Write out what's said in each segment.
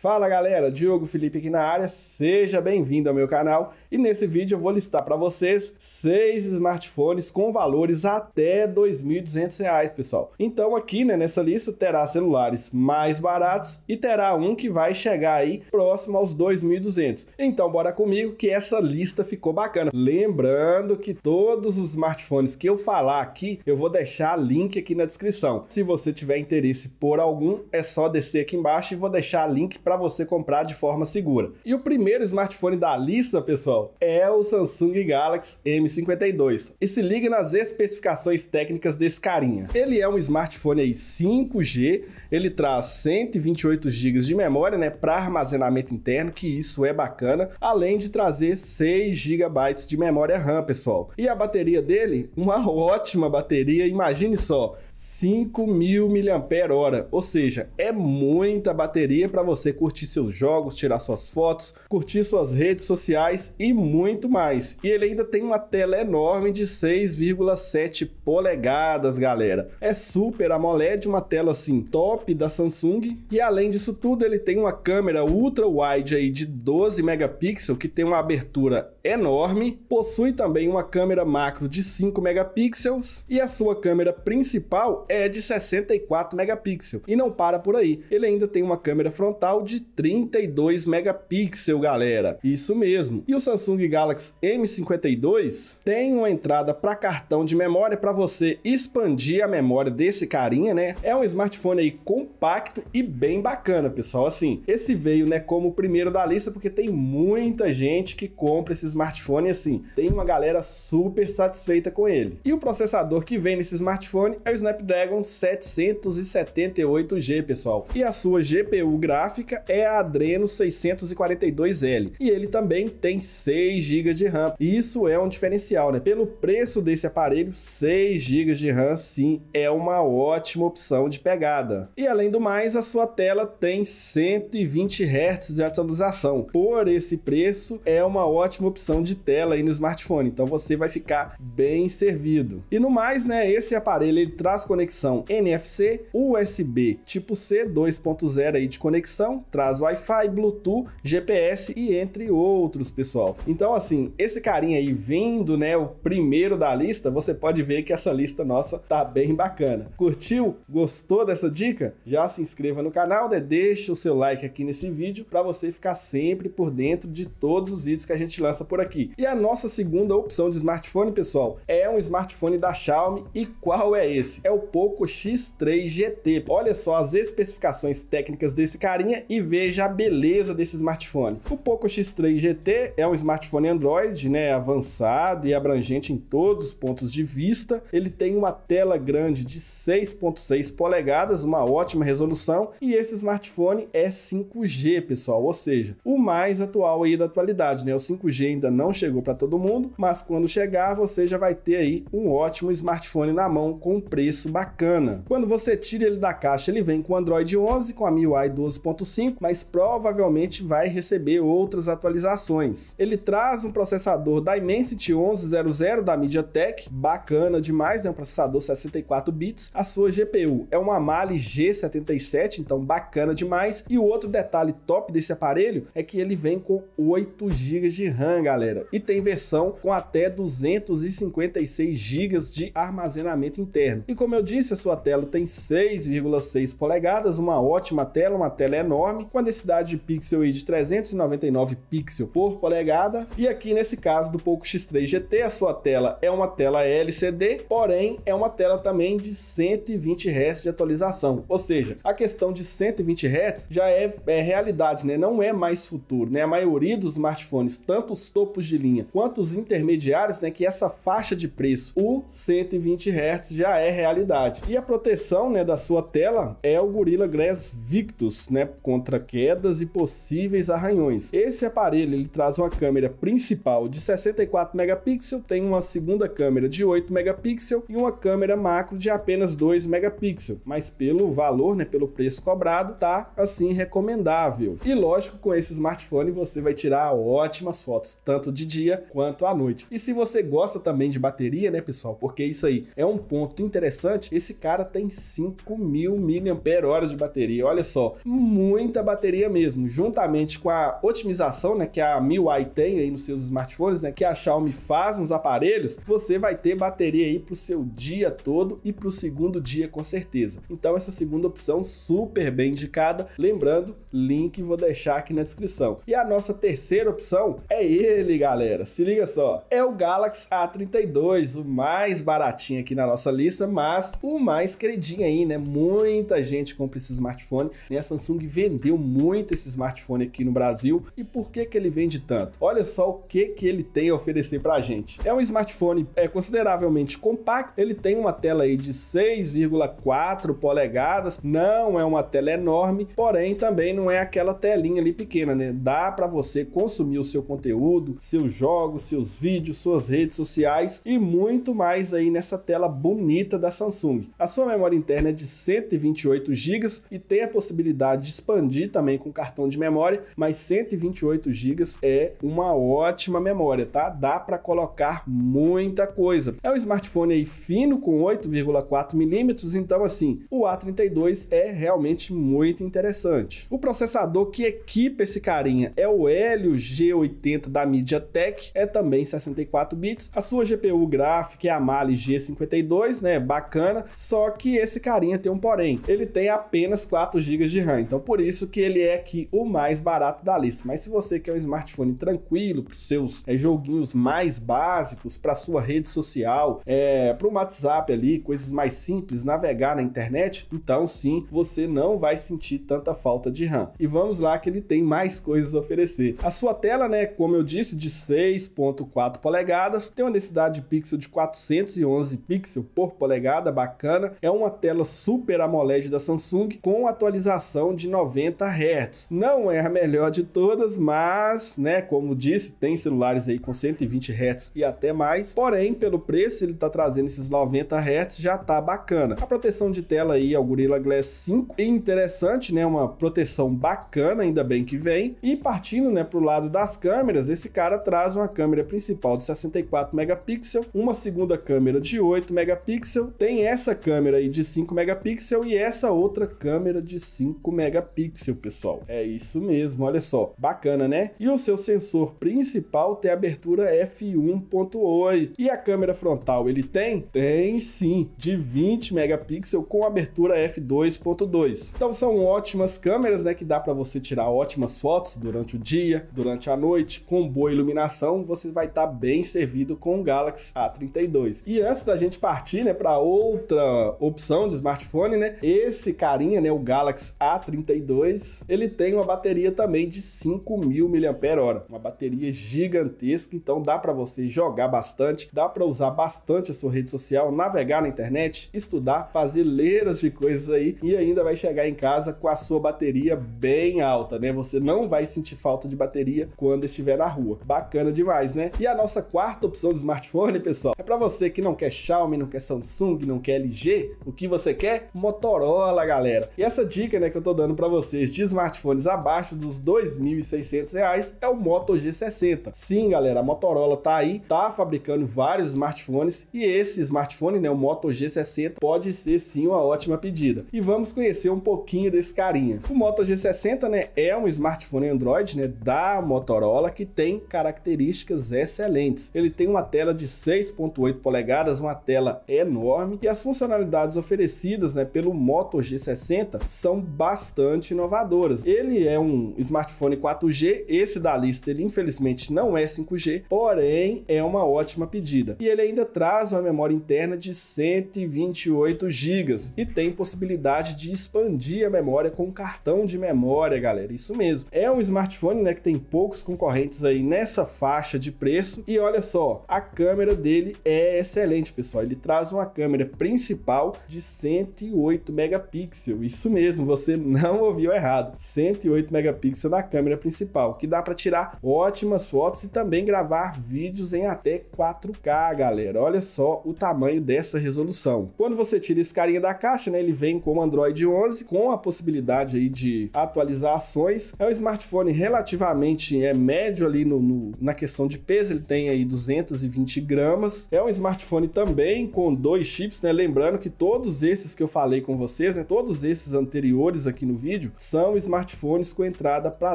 Fala galera, Diogo Felipe aqui na área, seja bem-vindo ao meu canal e nesse vídeo eu vou listar para vocês seis smartphones com valores até R$ 2.200, pessoal. Então aqui né, nessa lista terá celulares mais baratos e terá um que vai chegar aí próximo aos 2.200. Então bora comigo que essa lista ficou bacana. Lembrando que todos os smartphones que eu falar aqui, eu vou deixar link aqui na descrição. Se você tiver interesse por algum, é só descer aqui embaixo e vou deixar link para para você comprar de forma segura. E o primeiro smartphone da lista, pessoal, é o Samsung Galaxy M52. E se liga nas especificações técnicas desse carinha. Ele é um smartphone aí 5G, ele traz 128 GB de memória, né, para armazenamento interno, que isso é bacana, além de trazer 6 GB de memória RAM, pessoal. E a bateria dele, uma ótima bateria, imagine só, 5 mil mAh, ou seja, é muita bateria para você curtir seus jogos, tirar suas fotos, curtir suas redes sociais e muito mais. E ele ainda tem uma tela enorme de 6,7 polegadas, galera. É super AMOLED, uma tela assim top da Samsung. E além disso tudo, ele tem uma câmera ultra wide aí de 12 megapixels que tem uma abertura enorme, possui também uma câmera macro de 5 megapixels e a sua câmera principal principal é de 64 megapixels. E não para por aí. Ele ainda tem uma câmera frontal de 32 megapixels, galera. Isso mesmo. E o Samsung Galaxy M52 tem uma entrada para cartão de memória para você expandir a memória desse carinha, né? É um smartphone aí compacto e bem bacana, pessoal. Assim, esse veio, né, como o primeiro da lista porque tem muita gente que compra esse smartphone assim. Tem uma galera super satisfeita com ele. E o processador que vem nesse smartphone é o Snapdragon Snapdragon 778G, pessoal. E a sua GPU gráfica é a Adreno 642L. E ele também tem 6 GB de RAM. E isso é um diferencial, né? Pelo preço desse aparelho, 6 GB de RAM sim é uma ótima opção de pegada. E além do mais, a sua tela tem 120 Hz de atualização. Por esse preço, é uma ótima opção de tela aí no smartphone. Então você vai ficar bem servido. E no mais, né, esse aparelho ele traz conexão NFC, USB tipo C 2.0 aí de conexão, traz Wi-Fi, Bluetooth, GPS e entre outros, pessoal. Então, assim, esse carinha aí vindo, né, o primeiro da lista, você pode ver que essa lista nossa tá bem bacana. Curtiu? Gostou dessa dica? Já se inscreva no canal, né? deixa o seu like aqui nesse vídeo para você ficar sempre por dentro de todos os vídeos que a gente lança por aqui. E a nossa segunda opção de smartphone, pessoal, é um smartphone da Xiaomi. E qual é esse? É é o Poco X3 GT. Olha só as especificações técnicas desse carinha e veja a beleza desse smartphone. O Poco X3 GT é um smartphone Android, né, avançado e abrangente em todos os pontos de vista. Ele tem uma tela grande de 6.6 polegadas, uma ótima resolução e esse smartphone é 5G, pessoal, ou seja, o mais atual aí da atualidade, né? O 5G ainda não chegou para todo mundo, mas quando chegar, você já vai ter aí um ótimo smartphone na mão com preço isso bacana. Quando você tira ele da caixa, ele vem com Android 11 com a MIUI 12.5, mas provavelmente vai receber outras atualizações. Ele traz um processador da Dimensity 1100 da MediaTek, bacana demais, é né? um processador 64 bits. A sua GPU é uma Mali G77, então bacana demais. E o outro detalhe top desse aparelho é que ele vem com 8 GB de RAM, galera. E tem versão com até 256 GB de armazenamento interno. E como como eu disse, a sua tela tem 6,6 polegadas, uma ótima tela, uma tela enorme, com a densidade de pixel de 399 pixels por polegada. E aqui nesse caso do Poco X3 GT, a sua tela é uma tela LCD, porém é uma tela também de 120 Hz de atualização. Ou seja, a questão de 120 Hz já é, é realidade, né? Não é mais futuro, né? A maioria dos smartphones, tanto os topos de linha quanto os intermediários, né? Que essa faixa de preço, o 120 Hz já é realidade qualidade. E a proteção né, da sua tela é o Gorilla Glass Victus, né, contra quedas e possíveis arranhões. Esse aparelho ele traz uma câmera principal de 64 megapixels, tem uma segunda câmera de 8 megapixels e uma câmera macro de apenas 2 megapixels. Mas pelo valor, né, pelo preço cobrado, tá assim recomendável. E lógico, com esse smartphone você vai tirar ótimas fotos, tanto de dia quanto à noite. E se você gosta também de bateria, né, pessoal, porque isso aí é um ponto interessante interessante, esse cara tem 5 mil mAh de bateria. Olha só, muita bateria mesmo. Juntamente com a otimização né, que a MIUI tem aí nos seus smartphones, né, que a Xiaomi faz nos aparelhos, você vai ter bateria aí para o seu dia todo e para o segundo dia com certeza. Então essa segunda opção super bem indicada. Lembrando, link vou deixar aqui na descrição. E a nossa terceira opção é ele, galera. Se liga só, é o Galaxy A32, o mais baratinho aqui na nossa lista, mas mas o mais credinho aí, né? Muita gente compra esse smartphone. E A Samsung vendeu muito esse smartphone aqui no Brasil. E por que que ele vende tanto? Olha só o que que ele tem a oferecer pra gente. É um smartphone é, consideravelmente compacto. Ele tem uma tela aí de 6,4 polegadas. Não é uma tela enorme, porém também não é aquela telinha ali pequena, né? Dá para você consumir o seu conteúdo, seus jogos, seus vídeos, suas redes sociais e muito mais aí nessa tela bonita da Samsung Samsung. A sua memória interna é de 128 GB e tem a possibilidade de expandir também com cartão de memória, mas 128 GB é uma ótima memória, tá? Dá para colocar muita coisa. É um smartphone aí fino com 8,4 milímetros, então assim, o A32 é realmente muito interessante. O processador que equipa esse carinha é o Helio G80 da MediaTek, é também 64 bits. A sua GPU gráfica é a Mali G52, né? Bacana bacana, só que esse carinha tem um porém. Ele tem apenas 4 GB de RAM, então por isso que ele é aqui o mais barato da lista. Mas se você quer um smartphone tranquilo, para os seus é, joguinhos mais básicos, para sua rede social, é, eh, para o WhatsApp ali, coisas mais simples, navegar na internet, então sim, você não vai sentir tanta falta de RAM. E vamos lá que ele tem mais coisas a oferecer. A sua tela, né, como eu disse, de 6.4 polegadas, tem uma densidade de pixel de 411 pixels por polegada, bacana. É uma tela Super AMOLED da Samsung com atualização de 90 Hz. Não é a melhor de todas, mas, né, como disse, tem celulares aí com 120 Hz e até mais. Porém, pelo preço, ele tá trazendo esses 90 Hz, já tá bacana. A proteção de tela aí é o Gorilla Glass 5. É interessante, né, uma proteção bacana, ainda bem que vem. E partindo, né, pro lado das câmeras, esse cara traz uma câmera principal de 64 megapixels, uma segunda câmera de 8 megapixels, tem tem essa câmera aí de 5 megapixels e essa outra câmera de 5 megapixels, pessoal. É isso mesmo, olha só. Bacana, né? E o seu sensor principal tem abertura f1.8. E a câmera frontal, ele tem? Tem sim, de 20 megapixels com abertura f2.2. Então são ótimas câmeras, né, que dá para você tirar ótimas fotos durante o dia, durante a noite, com boa iluminação, você vai estar tá bem servido com o Galaxy A32. E antes da gente partir, né, para outra opção de smartphone, né? Esse carinha, né, o Galaxy A32, ele tem uma bateria também de 5.000 mAh, uma bateria gigantesca, então dá para você jogar bastante, dá para usar bastante a sua rede social, navegar na internet, estudar, fazer leiras de coisas aí e ainda vai chegar em casa com a sua bateria bem alta, né? Você não vai sentir falta de bateria quando estiver na rua. Bacana demais, né? E a nossa quarta opção de smartphone, pessoal, é para você que não quer Xiaomi, não quer Samsung, não quer LG, o que você quer? Motorola, galera. E essa dica, né, que eu tô dando para vocês de smartphones abaixo dos R$ 2.600 é o Moto G60. Sim, galera, a Motorola tá aí, tá fabricando vários smartphones e esse smartphone, né, o Moto G60 pode ser sim uma ótima pedida. E vamos conhecer um pouquinho desse carinha. O Moto G60, né, é um smartphone Android, né, da Motorola que tem características excelentes. Ele tem uma tela de 6.8 polegadas, uma tela enorme e as funcionalidades oferecidas né, pelo Moto G60 são bastante inovadoras. Ele é um smartphone 4G, esse da lista ele infelizmente não é 5G, porém é uma ótima pedida. E ele ainda traz uma memória interna de 128 GB e tem possibilidade de expandir a memória com cartão de memória, galera. Isso mesmo. É um smartphone né, que tem poucos concorrentes aí nessa faixa de preço e olha só, a câmera dele é excelente, pessoal. Ele traz uma câmera principal de 108 megapixels. Isso mesmo, você não ouviu errado. 108 megapixels na câmera principal, que dá para tirar ótimas fotos e também gravar vídeos em até 4K, galera. Olha só o tamanho dessa resolução. Quando você tira esse carinha da caixa, né, ele vem com o Android 11 com a possibilidade aí de atualizações. É um smartphone relativamente é médio ali no, no na questão de peso, ele tem aí 220 gramas. É um smartphone também com dois chips né? Lembrando que todos esses que eu falei com vocês, né? Todos esses anteriores aqui no vídeo são smartphones com entrada para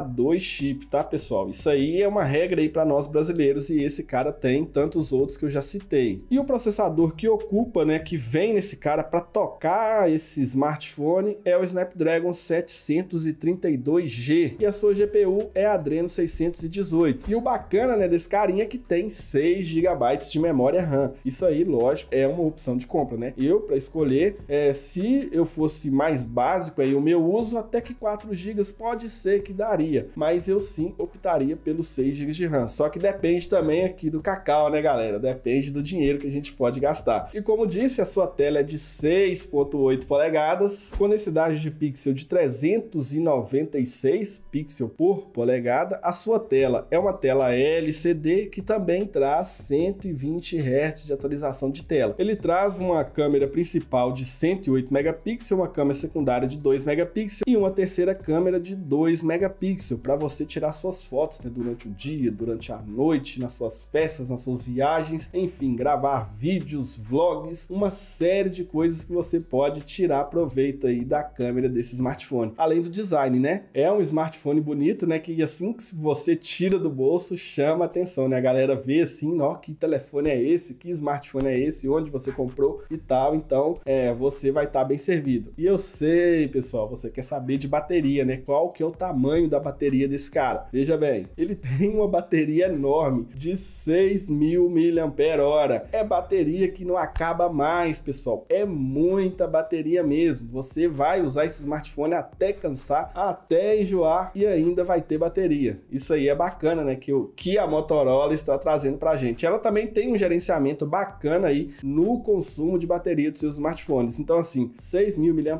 dois chips, tá, pessoal? Isso aí é uma regra aí para nós brasileiros e esse cara tem tantos outros que eu já citei. E o processador que ocupa, né, que vem nesse cara para tocar esse smartphone é o Snapdragon 732G e a sua GPU é a Adreno 618. E o bacana, né, desse carinha é que tem 6 GB de memória RAM. Isso aí, lógico, é uma opção de compra né? Eu, para escolher, é, se eu fosse mais básico aí, o meu uso até que 4 GB pode ser que daria, mas eu sim optaria pelo 6 GB de RAM. Só que depende também aqui do cacau, né, galera? Depende do dinheiro que a gente pode gastar. E como disse, a sua tela é de 6.8 polegadas, com densidade de pixel de 396 pixels por polegada. A sua tela é uma tela LCD que também traz 120 Hz de atualização de tela. Ele traz uma uma câmera principal de 108 megapixels, uma câmera secundária de 2 megapixels e uma terceira câmera de 2 megapixels para você tirar suas fotos né, durante o dia, durante a noite, nas suas festas, nas suas viagens, enfim, gravar vídeos, vlogs, uma série de coisas que você pode tirar proveito aí da câmera desse smartphone. Além do design, né? É um smartphone bonito, né? Que assim que você tira do bolso, chama atenção, né? A galera vê assim, ó, que telefone é esse? Que smartphone é esse? Onde você comprou? e tal. Então, é, você vai estar tá bem servido. E eu sei, pessoal, você quer saber de bateria, né? Qual que é o tamanho da bateria desse cara? Veja bem, ele tem uma bateria enorme de 6.000 mil mAh. É bateria que não acaba mais, pessoal. É muita bateria mesmo. Você vai usar esse smartphone até cansar, até enjoar e ainda vai ter bateria. Isso aí é bacana, né? Que, o, que a Motorola está trazendo pra gente. Ela também tem um gerenciamento bacana aí no consumo de bateria dos seus smartphones. Então, assim, 6.000 mAh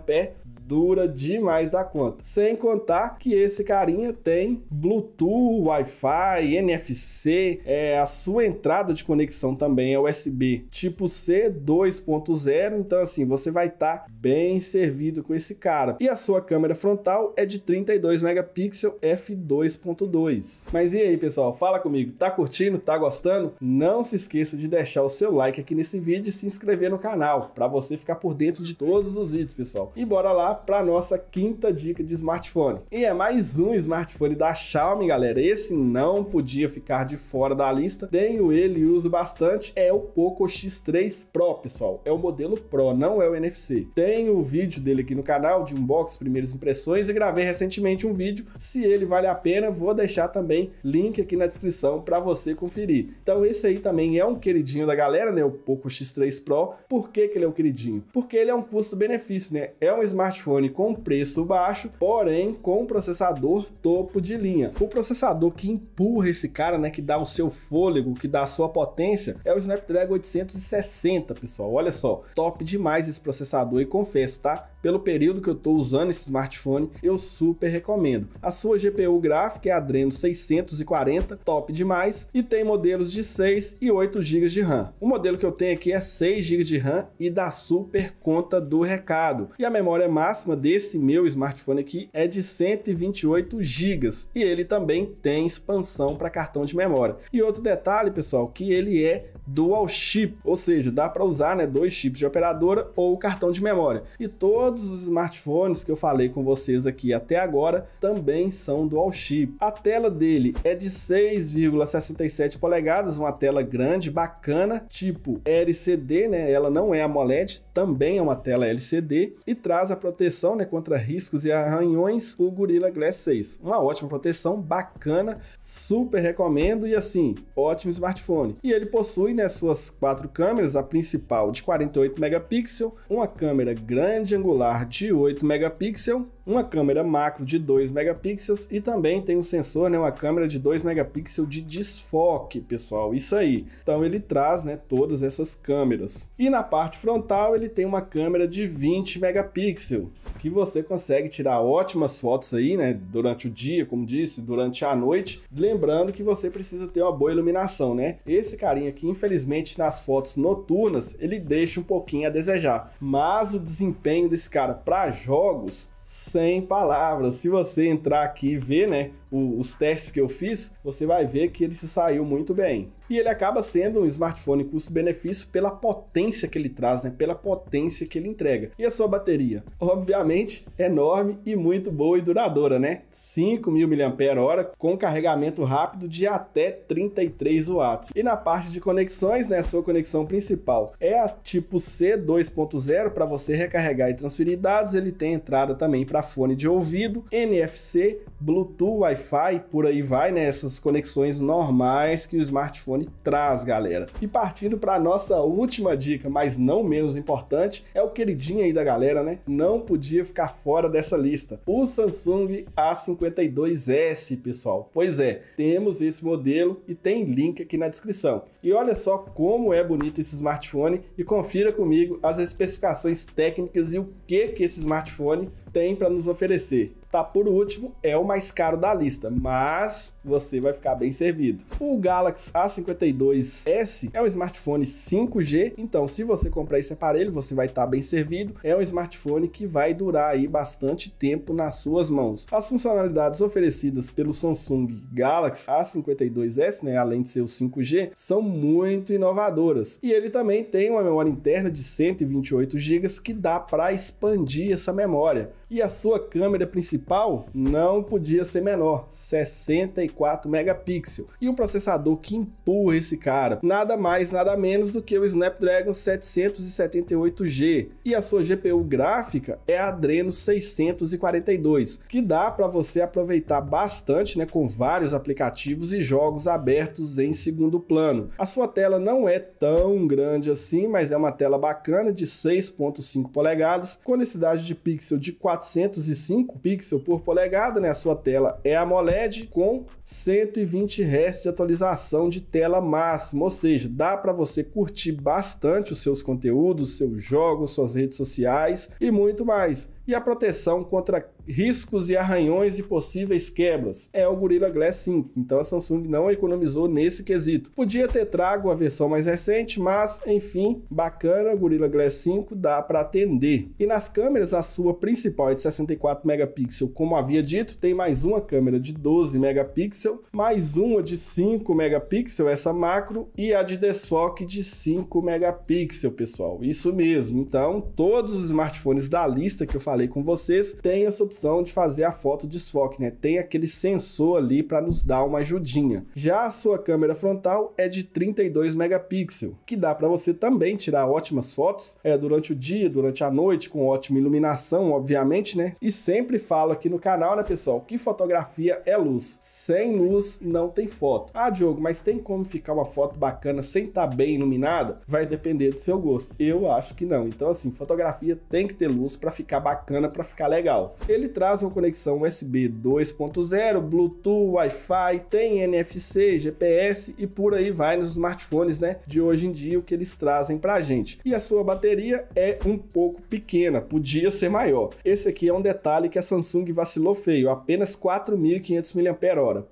dura demais da conta. Sem contar que esse carinha tem Bluetooth, Wi-Fi, NFC, é, a sua entrada de conexão também é USB tipo C 2.0, então assim, você vai estar tá bem servido com esse cara. E a sua câmera frontal é de 32 megapixel f2.2. Mas e aí, pessoal? Fala comigo, tá curtindo? Tá gostando? Não se esqueça de deixar o seu like aqui nesse vídeo e se inscrever no canal, para você ficar por dentro de todos os vídeos, pessoal. E bora lá para nossa quinta dica de smartphone. E é mais um smartphone da Xiaomi, galera. Esse não podia ficar de fora da lista. Tenho ele e uso bastante. É o Poco X3 Pro, pessoal. É o modelo Pro, não é o NFC. Tem o vídeo dele aqui no canal de unboxing primeiras impressões e gravei recentemente um vídeo. Se ele vale a pena, vou deixar também link aqui na descrição para você conferir. Então esse aí também é um queridinho da galera, né? O Poco X3 Pro. Por que, que ele é um queridinho? Porque ele é um custo-benefício, né? É um smartphone smartphone com preço baixo, porém com processador topo de linha. O processador que empurra esse cara, né, que dá o seu fôlego, que dá a sua potência, é o Snapdragon 860, pessoal. Olha só, top demais esse processador e confesso, tá? Pelo período que eu tô usando esse smartphone, eu super recomendo. A sua GPU gráfica é Adreno 640, top demais, e tem modelos de 6 e 8 GB de RAM. O modelo que eu tenho aqui é 6 GB de RAM e dá super conta do recado. E a memória máxima é máxima desse meu smartphone aqui é de 128 GB e ele também tem expansão para cartão de memória. E outro detalhe, pessoal, que ele é dual chip, ou seja, dá para usar né, dois chips de operadora ou cartão de memória. E todos os smartphones que eu falei com vocês aqui até agora também são dual chip. A tela dele é de 6,67 polegadas, uma tela grande, bacana, tipo LCD, né? Ela não é AMOLED, também é uma tela LCD e traz a proteção proteção né, contra riscos e arranhões, o Gorilla Glass 6. Uma ótima proteção, bacana, super recomendo e assim, ótimo smartphone. E ele possui né, suas quatro câmeras, a principal de 48 megapixels, uma câmera grande angular de 8 megapixels, uma câmera macro de 2 megapixels e também tem um sensor, né, uma câmera de 2 megapixels de desfoque, pessoal, isso aí. Então ele traz né, todas essas câmeras. E na parte frontal ele tem uma câmera de 20 megapixels que você consegue tirar ótimas fotos aí, né? Durante o dia, como disse, durante a noite. Lembrando que você precisa ter uma boa iluminação, né? Esse carinha aqui, infelizmente, nas fotos noturnas, ele deixa um pouquinho a desejar. Mas o desempenho desse cara para jogos, sem palavras. Se você entrar aqui e ver, né? o, os testes que eu fiz, você vai ver que ele se saiu muito bem. E ele acaba sendo um smartphone custo-benefício pela potência que ele traz, né? Pela potência que ele entrega. E a sua bateria? Obviamente, enorme e muito boa e duradoura, né? 5.000 mAh com carregamento rápido de até 33 watts. E na parte de conexões, né? A sua conexão principal é a tipo C 2.0 para você recarregar e transferir dados. Ele tem entrada também para fone de ouvido, NFC, Bluetooth, Wi-Fi, por aí vai, né? Essas conexões normais que o smartphone traz, galera. E partindo para nossa última dica, mas não menos importante, é o queridinho aí da galera, né? Não podia ficar fora dessa lista. O Samsung A52s, pessoal. Pois é, temos esse modelo e tem link aqui na descrição. E olha só como é bonito esse smartphone e confira comigo as especificações técnicas e o que que esse smartphone tem para nos oferecer tá por último, é o mais caro da lista, mas você vai ficar bem servido. O Galaxy A52s é um smartphone 5G, então se você comprar esse aparelho, você vai estar tá bem servido. É um smartphone que vai durar aí bastante tempo nas suas mãos. As funcionalidades oferecidas pelo Samsung Galaxy A52s, né, além de ser o 5G, são muito inovadoras. E ele também tem uma memória interna de 128 GB que dá para expandir essa memória. E a sua câmera principal não podia ser menor, 64 megapixels. E o processador que empurra esse cara, nada mais, nada menos do que o Snapdragon 778G. E a sua GPU gráfica é a Adreno 642, que dá para você aproveitar bastante, né, com vários aplicativos e jogos abertos em segundo plano. A sua tela não é tão grande assim, mas é uma tela bacana de 6.5 polegadas, com densidade de pixel de 4 405 pixels por polegada, né? A sua tela é AMOLED com 120 Hz de atualização de tela máxima, ou seja, dá para você curtir bastante os seus conteúdos, seus jogos, suas redes sociais e muito mais e a proteção contra riscos e arranhões e possíveis quebras. É o Gorilla Glass 5, então a Samsung não economizou nesse quesito. Podia ter trago a versão mais recente, mas enfim, bacana, Gorilla Glass 5 dá para atender. E nas câmeras, a sua principal é de 64 megapixels, como havia dito, tem mais uma câmera de 12 megapixels, mais uma de 5 megapixels, essa macro, e a de desfoque de 5 megapixels, pessoal. Isso mesmo. Então, todos os smartphones da lista que eu falei falei com vocês, tem essa opção de fazer a foto desfoque, né? Tem aquele sensor ali para nos dar uma ajudinha. Já a sua câmera frontal é de 32 megapixels, que dá para você também tirar ótimas fotos é, durante o dia, durante a noite, com ótima iluminação, obviamente, né? E sempre falo aqui no canal, né, pessoal, que fotografia é luz. Sem luz não tem foto. Ah, Diogo, mas tem como ficar uma foto bacana sem estar tá bem iluminada? Vai depender do seu gosto. Eu acho que não. Então, assim, fotografia tem que ter luz para ficar bacana bacana para ficar legal. Ele traz uma conexão USB 2.0, Bluetooth, Wi-Fi, tem NFC, GPS e por aí vai nos smartphones, né? De hoje em dia o que eles trazem para a gente. E a sua bateria é um pouco pequena, podia ser maior. Esse aqui é um detalhe que a Samsung vacilou feio, apenas 4.500 mAh.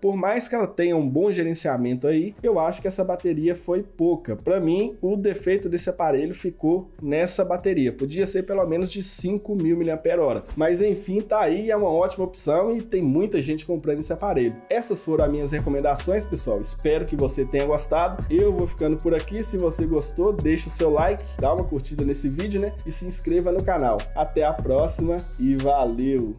Por mais que ela tenha um bom gerenciamento aí, eu acho que essa bateria foi pouca. Para mim, o defeito desse aparelho ficou nessa bateria. Podia ser pelo menos de 5.000 mAh Perora. Mas enfim, tá aí, é uma ótima opção e tem muita gente comprando esse aparelho. Essas foram as minhas recomendações, pessoal. Espero que você tenha gostado. Eu vou ficando por aqui. Se você gostou, deixa o seu like, dá uma curtida nesse vídeo, né? E se inscreva no canal. Até a próxima e valeu!